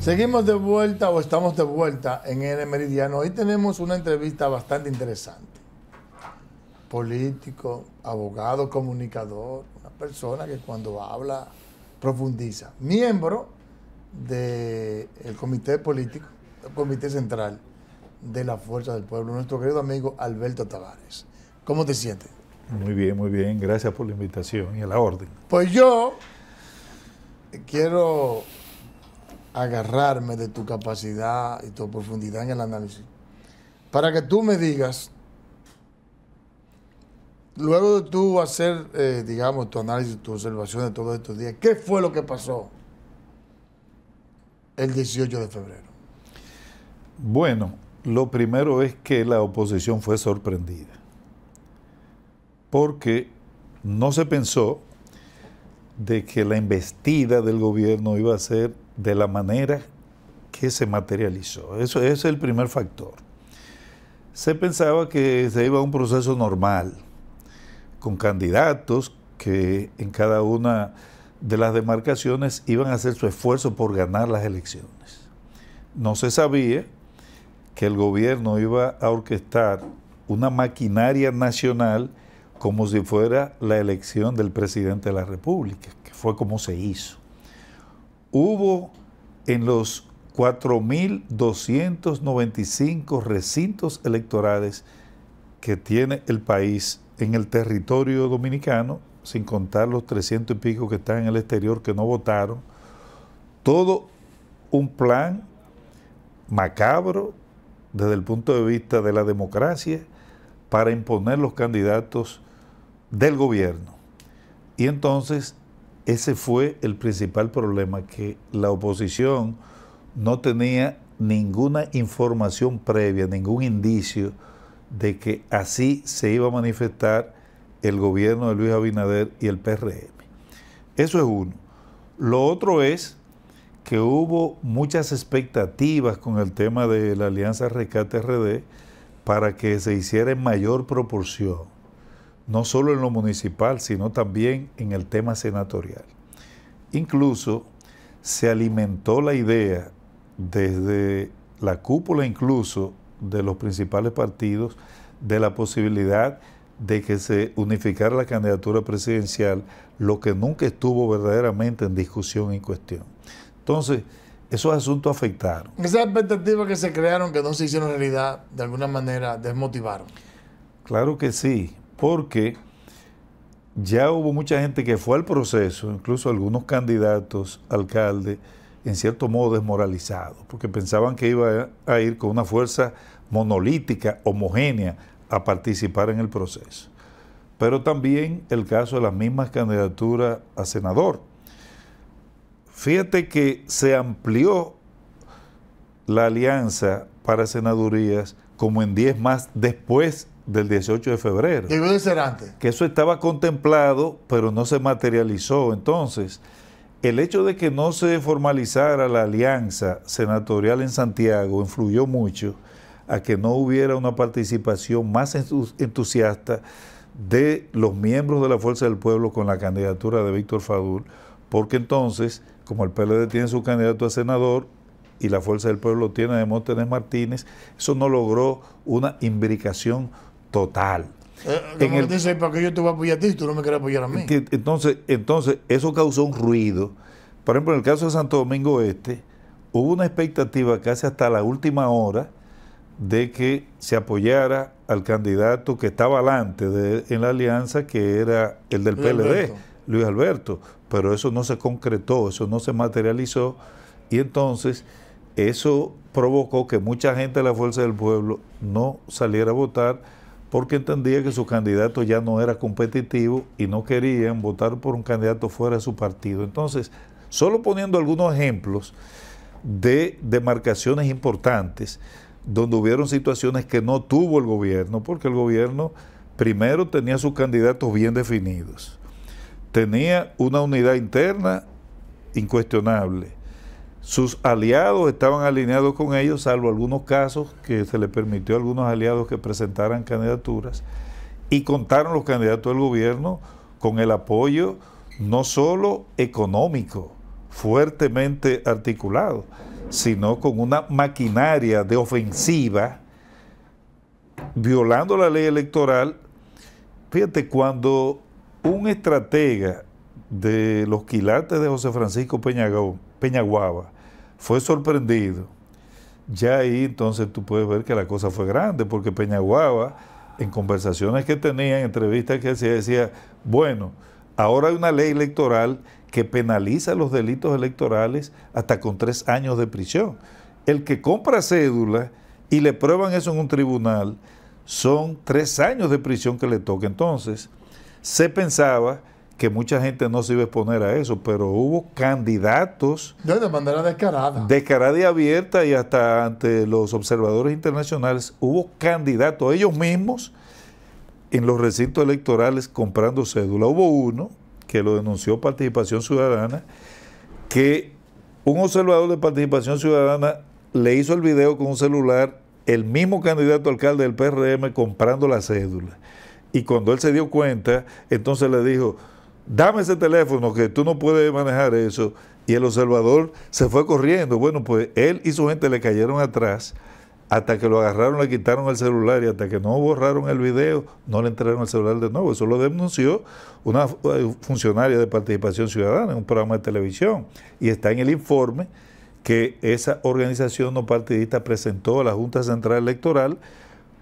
Seguimos de vuelta o estamos de vuelta en el Meridiano. Hoy tenemos una entrevista bastante interesante. Político, abogado, comunicador, una persona que cuando habla profundiza. Miembro del comité político, comité central de la Fuerza del Pueblo, nuestro querido amigo Alberto Tavares. ¿Cómo te sientes? Muy bien, muy bien. Gracias por la invitación y a la orden. Pues yo quiero agarrarme de tu capacidad y tu profundidad en el análisis. Para que tú me digas, luego de tú hacer, eh, digamos, tu análisis, tu observación de todos estos días, ¿qué fue lo que pasó el 18 de febrero? Bueno, lo primero es que la oposición fue sorprendida, porque no se pensó de que la investida del gobierno iba a ser de la manera que se materializó. Eso, es el primer factor. Se pensaba que se iba a un proceso normal, con candidatos que en cada una de las demarcaciones iban a hacer su esfuerzo por ganar las elecciones. No se sabía que el gobierno iba a orquestar una maquinaria nacional como si fuera la elección del presidente de la República, que fue como se hizo hubo en los 4.295 recintos electorales que tiene el país en el territorio dominicano, sin contar los 300 y pico que están en el exterior que no votaron, todo un plan macabro desde el punto de vista de la democracia para imponer los candidatos del gobierno. Y entonces ese fue el principal problema, que la oposición no tenía ninguna información previa, ningún indicio de que así se iba a manifestar el gobierno de Luis Abinader y el PRM. Eso es uno. Lo otro es que hubo muchas expectativas con el tema de la Alianza Rescate RD para que se hiciera en mayor proporción no solo en lo municipal, sino también en el tema senatorial. Incluso se alimentó la idea desde la cúpula incluso de los principales partidos de la posibilidad de que se unificara la candidatura presidencial, lo que nunca estuvo verdaderamente en discusión en cuestión. Entonces, esos asuntos afectaron. Esas expectativas que se crearon, que no se hicieron realidad, de alguna manera desmotivaron. Claro que sí porque ya hubo mucha gente que fue al proceso, incluso algunos candidatos, alcaldes, en cierto modo desmoralizados, porque pensaban que iba a ir con una fuerza monolítica, homogénea, a participar en el proceso. Pero también el caso de las mismas candidaturas a senador. Fíjate que se amplió la alianza para senadurías como en 10 más después del 18 de febrero. ser antes. Que eso estaba contemplado, pero no se materializó. Entonces, el hecho de que no se formalizara la alianza senatorial en Santiago influyó mucho a que no hubiera una participación más entusiasta de los miembros de la Fuerza del Pueblo con la candidatura de Víctor Fadul, porque entonces, como el PLD tiene su candidato a senador, y la Fuerza del Pueblo tiene a Demóstenes Martínez, eso no logró una imbricación total. Eh, dice, ¿para yo te voy a apoyar a ti tú no me quieres apoyar a mí? entonces, entonces, eso causó un ruido. Por ejemplo, en el caso de Santo Domingo Este, hubo una expectativa casi hasta la última hora de que se apoyara al candidato que estaba delante en la alianza, que era el del PLD, Luis Alberto. Pero eso no se concretó, eso no se materializó. Y entonces eso provocó que mucha gente de la Fuerza del Pueblo no saliera a votar porque entendía que su candidato ya no era competitivo y no querían votar por un candidato fuera de su partido. Entonces, solo poniendo algunos ejemplos de demarcaciones importantes, donde hubieron situaciones que no tuvo el gobierno, porque el gobierno primero tenía sus candidatos bien definidos, tenía una unidad interna incuestionable, sus aliados estaban alineados con ellos, salvo algunos casos que se le permitió a algunos aliados que presentaran candidaturas. Y contaron los candidatos del gobierno con el apoyo no solo económico, fuertemente articulado, sino con una maquinaria de ofensiva, violando la ley electoral. Fíjate, cuando un estratega de los quilates de José Francisco Peñaguaba fue sorprendido, ya ahí entonces tú puedes ver que la cosa fue grande, porque Peñaguaba, en conversaciones que tenía, en entrevistas que hacía, decía, bueno, ahora hay una ley electoral que penaliza los delitos electorales hasta con tres años de prisión. El que compra cédula y le prueban eso en un tribunal, son tres años de prisión que le toca. Entonces, se pensaba que mucha gente no se iba a exponer a eso, pero hubo candidatos. De manera descarada. Descarada y abierta, y hasta ante los observadores internacionales, hubo candidatos, ellos mismos, en los recintos electorales comprando cédula. Hubo uno que lo denunció Participación Ciudadana, que un observador de Participación Ciudadana le hizo el video con un celular, el mismo candidato alcalde del PRM comprando la cédula. Y cuando él se dio cuenta, entonces le dijo, dame ese teléfono que tú no puedes manejar eso. Y el observador se fue corriendo. Bueno, pues él y su gente le cayeron atrás hasta que lo agarraron, le quitaron el celular y hasta que no borraron el video, no le entraron el celular de nuevo. Eso lo denunció una eh, funcionaria de participación ciudadana en un programa de televisión. Y está en el informe que esa organización no partidista presentó a la Junta Central Electoral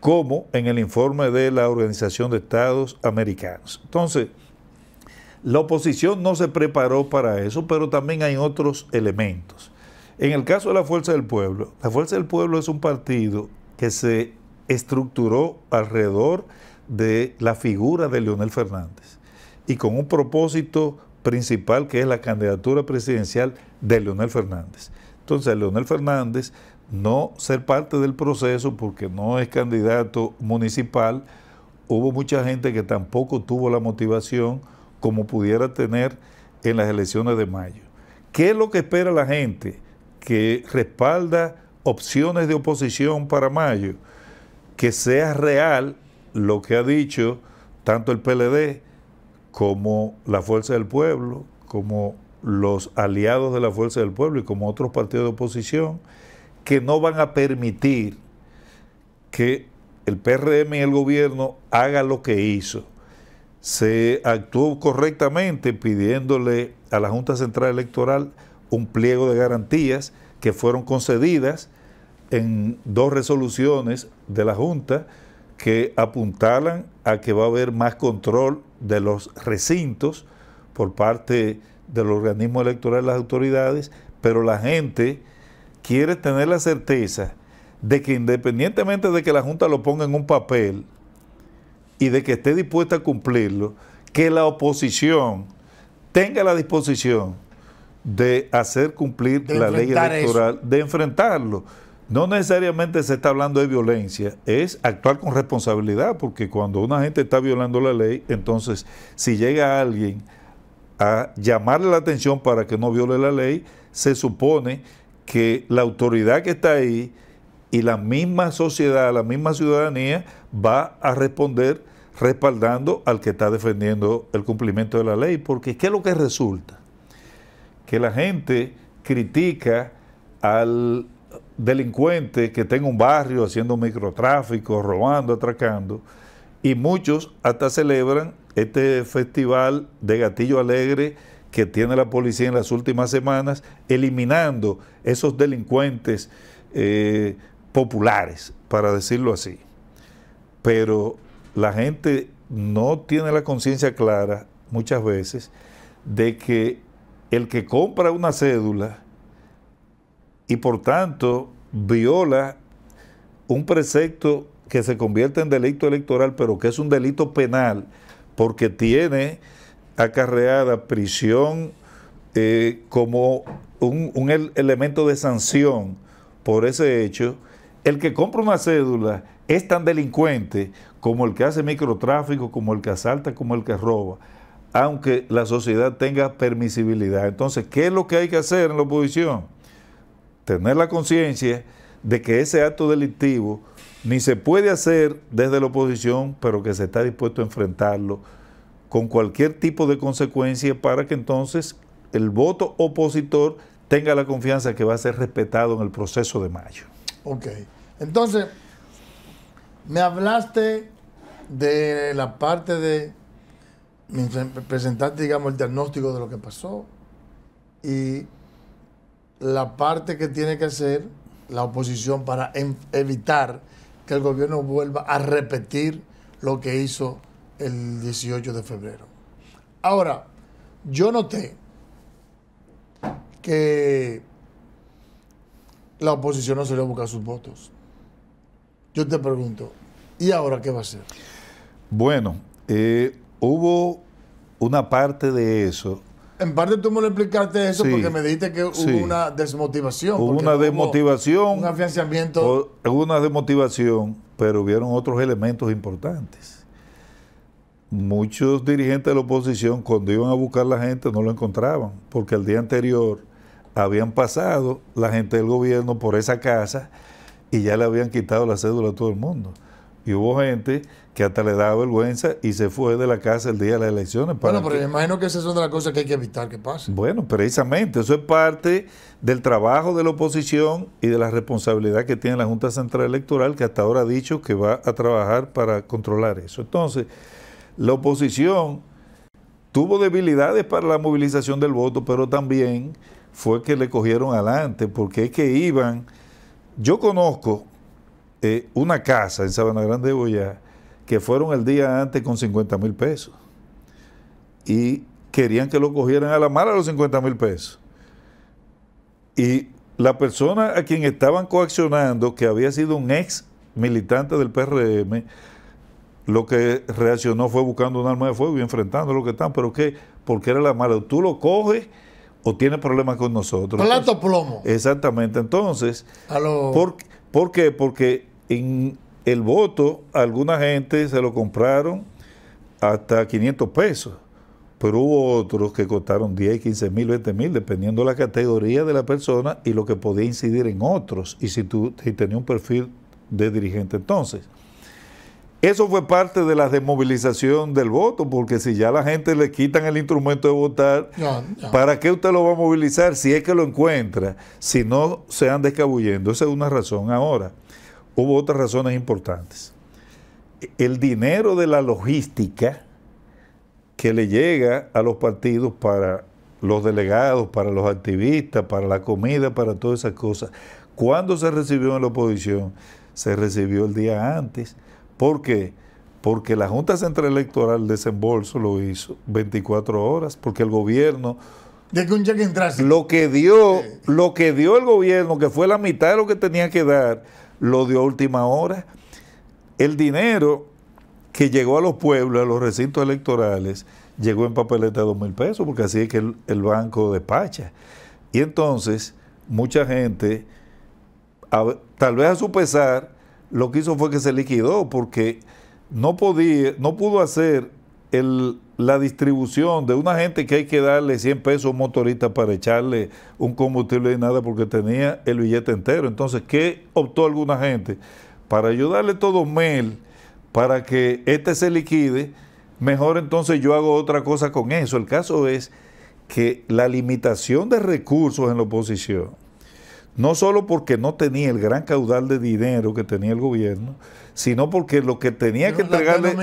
como en el informe de la Organización de Estados Americanos. Entonces, la oposición no se preparó para eso, pero también hay otros elementos. En el caso de la Fuerza del Pueblo, la Fuerza del Pueblo es un partido que se estructuró alrededor de la figura de Leonel Fernández y con un propósito principal que es la candidatura presidencial de Leonel Fernández. Entonces, Leonel Fernández no ser parte del proceso porque no es candidato municipal, hubo mucha gente que tampoco tuvo la motivación como pudiera tener en las elecciones de mayo. ¿Qué es lo que espera la gente que respalda opciones de oposición para mayo? Que sea real lo que ha dicho tanto el PLD como la Fuerza del Pueblo, como los aliados de la Fuerza del Pueblo y como otros partidos de oposición, que no van a permitir que el PRM y el gobierno hagan lo que hizo se actuó correctamente pidiéndole a la Junta Central Electoral un pliego de garantías que fueron concedidas en dos resoluciones de la Junta que apuntalan a que va a haber más control de los recintos por parte del organismo electoral y las autoridades, pero la gente quiere tener la certeza de que independientemente de que la Junta lo ponga en un papel, y de que esté dispuesta a cumplirlo, que la oposición tenga la disposición de hacer cumplir la ley electoral, de enfrentarlo. No necesariamente se está hablando de violencia, es actuar con responsabilidad, porque cuando una gente está violando la ley, entonces si llega alguien a llamarle la atención para que no viole la ley, se supone que la autoridad que está ahí y la misma sociedad, la misma ciudadanía va a responder respaldando al que está defendiendo el cumplimiento de la ley, porque ¿qué es lo que resulta? Que la gente critica al delincuente que está en un barrio haciendo microtráfico, robando, atracando, y muchos hasta celebran este festival de gatillo alegre que tiene la policía en las últimas semanas, eliminando esos delincuentes eh, populares, para decirlo así. Pero la gente no tiene la conciencia clara muchas veces de que el que compra una cédula y por tanto viola un precepto que se convierte en delito electoral, pero que es un delito penal, porque tiene acarreada prisión eh, como un elemento de sanción por ese hecho, el que compra una cédula es tan delincuente como el que hace microtráfico, como el que asalta, como el que roba, aunque la sociedad tenga permisibilidad. Entonces, ¿qué es lo que hay que hacer en la oposición? Tener la conciencia de que ese acto delictivo ni se puede hacer desde la oposición, pero que se está dispuesto a enfrentarlo con cualquier tipo de consecuencia para que entonces el voto opositor tenga la confianza que va a ser respetado en el proceso de mayo. Ok. Entonces, me hablaste de la parte de. presentaste, digamos, el diagnóstico de lo que pasó y la parte que tiene que hacer la oposición para evitar que el gobierno vuelva a repetir lo que hizo el 18 de febrero. Ahora, yo noté que la oposición no salió a buscar sus votos. Yo te pregunto, ¿y ahora qué va a hacer? Bueno, eh, hubo una parte de eso. En parte tú me lo explicaste eso porque me dijiste que hubo una desmotivación. Hubo una desmotivación. Un afianzamiento. Hubo una desmotivación, pero hubieron otros elementos importantes. Muchos dirigentes de la oposición, cuando iban a buscar la gente, no lo encontraban, porque el día anterior habían pasado la gente del gobierno por esa casa y ya le habían quitado la cédula a todo el mundo. Y hubo gente que hasta le daba vergüenza y se fue de la casa el día de las elecciones. bueno, pero me imagino que esa es una de las cosas que hay que evitar que pase. Bueno, precisamente, eso es parte del trabajo de la oposición y de la responsabilidad que tiene la Junta Central Electoral, que hasta ahora ha dicho que va a trabajar para controlar eso. Entonces, la oposición tuvo debilidades para la movilización del voto, pero también fue que le cogieron adelante, porque es que iban. Yo conozco eh, una casa en Sabana Grande de Boyá que fueron el día antes con 50 mil pesos y querían que lo cogieran a la mala los 50 mil pesos. Y la persona a quien estaban coaccionando, que había sido un ex militante del PRM, lo que reaccionó fue buscando un arma de fuego y enfrentando lo que están, pero ¿qué? Porque era la mala. Tú lo coges o tiene problemas con nosotros. Plato pues, plomo. Exactamente. Entonces, ¿por, qué? Porque en el voto alguna gente se lo compraron hasta 500 pesos, pero hubo otros que costaron 10, 15 mil, 20 mil, dependiendo la categoría de la persona y lo que podía incidir en otros y si, tú, si tenía un perfil de dirigente. Entonces, eso fue parte de la desmovilización del voto, porque si ya la gente le quitan el instrumento de votar, ¿para qué usted lo va a movilizar si es que lo encuentra? Si no se anda escabullendo. Esa es una razón. Ahora, hubo otras razones importantes. El dinero de la logística que le llega a los partidos para los delegados, para los activistas, para la comida, para todas esas cosas. ¿Cuándo se recibió en la oposición? Se recibió el día antes ¿Por qué? Porque la Junta Central Electoral desembolso lo hizo 24 horas, porque el gobierno... De que un Lo que dio, lo que dio el gobierno, que fue la mitad de lo que tenía que dar, lo dio a última hora. El dinero que llegó a los pueblos, a los recintos electorales, llegó en papeleta de 2 mil pesos, porque así es que el, banco despacha. Y entonces, mucha gente, tal vez a su pesar, lo que hizo fue que se liquidó porque no, podía, no pudo hacer la distribución de una gente que hay que darle 100 pesos a un motorista para echarle un combustible y nada porque tenía el billete entero. Entonces, ¿qué optó alguna gente? Para ayudarle todo mail para que este se liquide, mejor entonces yo hago otra cosa con eso. El caso es que la limitación de recursos en la oposición no solo porque no tenía el gran caudal de dinero que tenía el gobierno, sino porque lo que tenía que entregarle.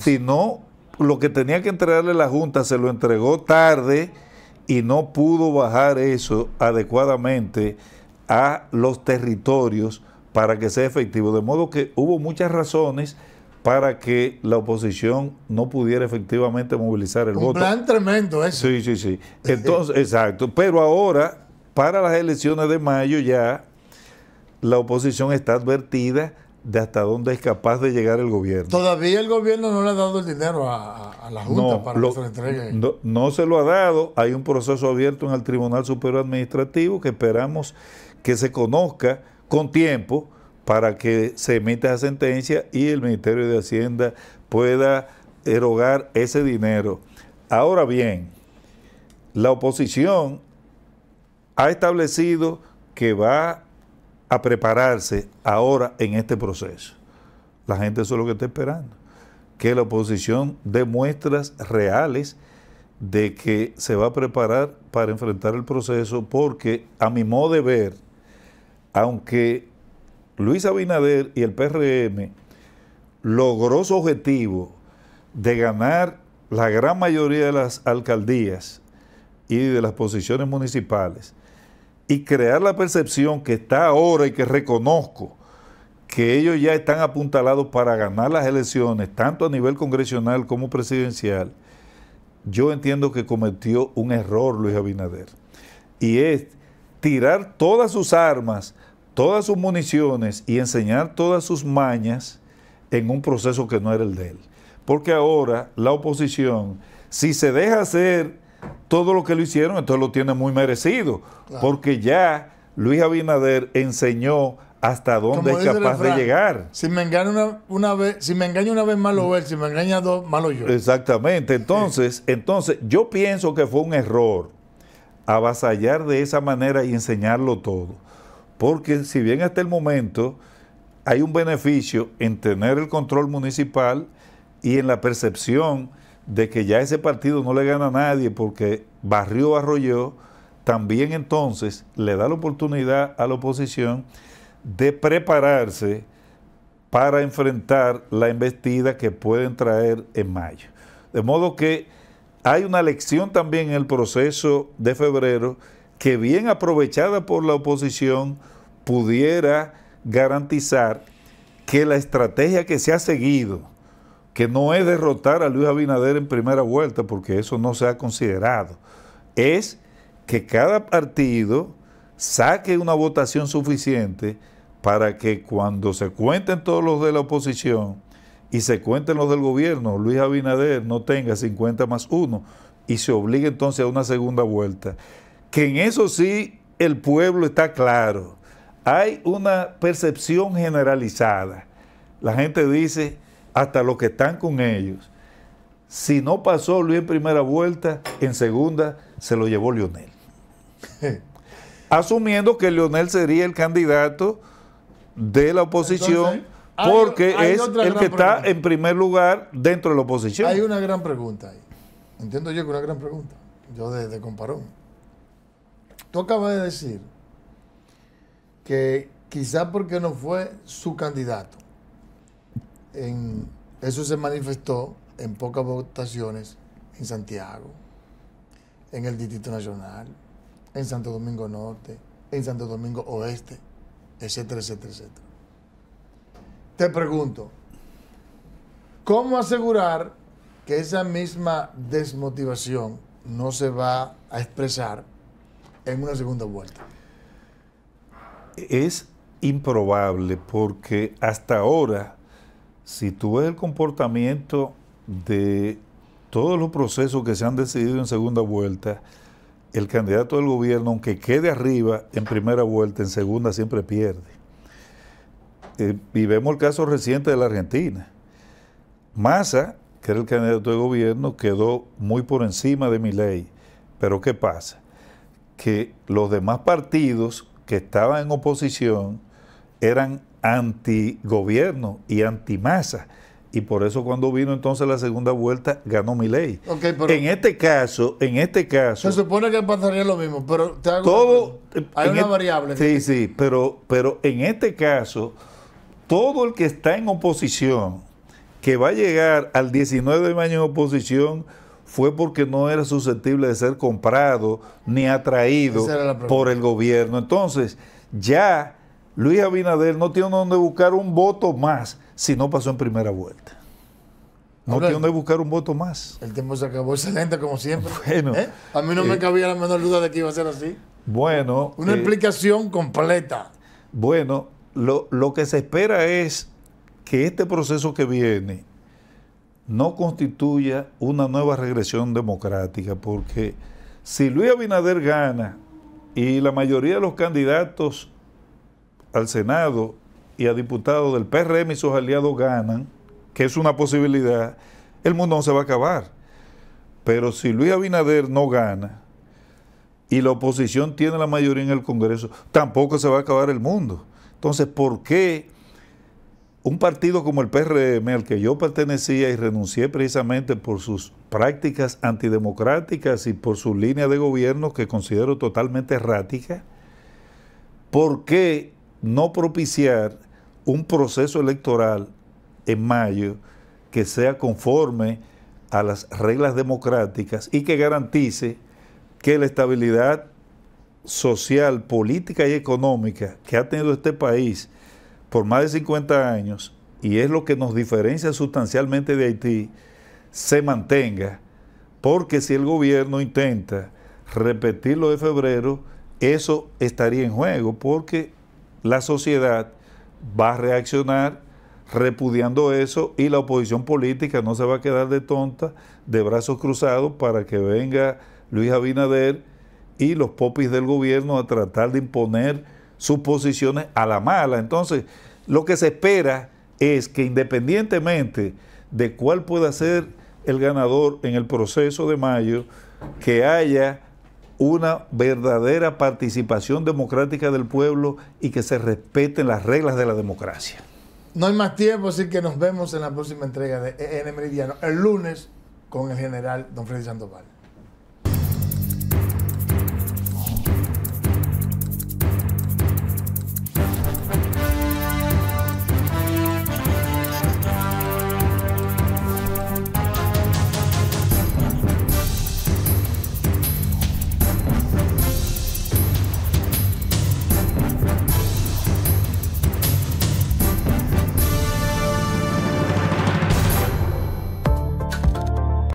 Sino lo que tenía que entregarle la Junta se lo entregó tarde y no pudo bajar eso adecuadamente a los territorios para que sea efectivo. De modo que hubo muchas razones para que la oposición no pudiera efectivamente movilizar el voto. Un plan tremendo eso. Sí, sí, sí. Entonces, exacto. Pero ahora para las elecciones de mayo ya la oposición está advertida de hasta dónde es capaz de llegar el gobierno. Todavía el gobierno no le ha dado el dinero a, la Junta para que se lo entregue. No, se lo ha dado. Hay un proceso abierto en el Tribunal Superior Administrativo que esperamos que se conozca con tiempo para que se emita esa sentencia y el Ministerio de Hacienda pueda erogar ese dinero. Ahora bien, la oposición ha establecido que va a prepararse ahora en este proceso. La gente eso es lo que está esperando, que la oposición dé muestras reales de que se va a preparar para enfrentar el proceso, porque a mi modo de ver, aunque Luis Abinader y el PRM logró su objetivo de ganar la gran mayoría de las alcaldías y de las posiciones municipales, y crear la percepción que está ahora y que reconozco que ellos ya están apuntalados para ganar las elecciones, tanto a nivel congresional como presidencial, yo entiendo que cometió un error Luis Abinader. Y es tirar todas sus armas, todas sus municiones y enseñar todas sus mañas en un proceso que no era el de él. Porque ahora la oposición, si se deja hacer todo lo que lo hicieron, entonces lo tiene muy merecido, porque ya Luis Abinader enseñó hasta dónde es capaz de llegar. Si me engaña una, vez, si me una vez malo él, si me engaña dos malo yo. Exactamente. Entonces, entonces yo pienso que fue un error avasallar de esa manera y enseñarlo todo, porque si bien hasta el momento hay un beneficio en tener el control municipal y en la percepción de que ya ese partido no le gana a nadie porque barrió, arrolló, también entonces le da la oportunidad a la oposición de prepararse para enfrentar la embestida que pueden traer en mayo. De modo que hay una lección también en el proceso de febrero que bien aprovechada por la oposición pudiera garantizar que la estrategia que se ha seguido que no es derrotar a Luis Abinader en primera vuelta, porque eso no se ha considerado, es que cada partido saque una votación suficiente para que cuando se cuenten todos los de la oposición y se cuenten los del gobierno, Luis Abinader no tenga 50 más 1 y se obligue entonces a una segunda vuelta. Que en eso sí el pueblo está claro. Hay una percepción generalizada. La gente dice, hasta los que están con ellos. Si no pasó Luis en primera vuelta, en segunda se lo llevó Lionel. Asumiendo que Lionel sería el candidato de la oposición. porque es el que está en primer lugar dentro de la oposición. Hay una gran pregunta ahí. Entiendo yo que una gran pregunta. Yo de, comparón. Tú acabas de decir que quizás porque no fue su candidato eso se manifestó en pocas votaciones en Santiago, en el Distrito Nacional, en Santo Domingo Norte, en Santo Domingo Oeste, etcétera, etcétera, etcétera. Te pregunto, ¿cómo asegurar que esa misma desmotivación no se va a expresar en una segunda vuelta? Es improbable porque hasta ahora si tú ves el comportamiento de todos los procesos que se han decidido en segunda vuelta, el candidato del gobierno, aunque quede arriba en primera vuelta, en segunda siempre pierde. Eh, y vemos el caso reciente de la Argentina. Massa, que era el candidato de gobierno, quedó muy por encima de mi ley. Pero ¿qué pasa? Que los demás partidos que estaban en oposición eran antigobierno y antimasa. Y por eso cuando vino entonces la segunda vuelta ganó mi ley. en este caso, en este caso... Se supone que pasaría lo mismo, pero te hago todo, eh, hay una e-, variable. Sí, sí, pero, pero en este caso, todo el que está en oposición, que va a llegar al 19 de mayo en oposición, fue porque no era susceptible de ser comprado ni atraído por el gobierno. Entonces, ya Luis Abinader no tiene donde buscar un voto más si no pasó en primera vuelta. No tiene donde buscar un voto más. El tiempo se acabó excelente, como siempre. Bueno, ¿Eh? A mí no me eh, cabía la menor duda de que iba a ser así. Bueno. Una eh, explicación completa. Bueno, lo, lo que se espera es que este proceso que viene no constituya una nueva regresión democrática, porque si Luis Abinader gana y la mayoría de los candidatos al Senado y a diputados del PRM y sus aliados ganan, que es una posibilidad, el mundo no se va a acabar. Pero si Luis Abinader no gana y la oposición tiene la mayoría en el Congreso, tampoco se va a acabar el mundo. Entonces, ¿por qué un partido como el PRM, al que yo pertenecía y renuncié precisamente por sus prácticas antidemocráticas y por su línea de gobierno que considero totalmente errática, ¿por qué no propiciar un proceso electoral en mayo que sea conforme a las reglas democráticas y que garantice que la estabilidad social, política y económica que ha tenido este país por más de 50 años, y es lo que nos diferencia sustancialmente de Haití, se mantenga, porque si el gobierno intenta repetir lo de febrero, eso estaría en juego, porque la sociedad va a reaccionar repudiando eso y la oposición política no se va a quedar de tonta, de brazos cruzados, para que venga Luis Abinader y los popis del gobierno a tratar de imponer sus posiciones a la mala. Entonces, lo que se espera es que independientemente de cuál pueda ser el ganador en el proceso de mayo, que haya una verdadera participación democrática del pueblo y que se respeten las reglas de la democracia. No hay más tiempo, así que nos vemos en la próxima entrega de EN Meridiano, el lunes, con el general don Freddy Sandoval.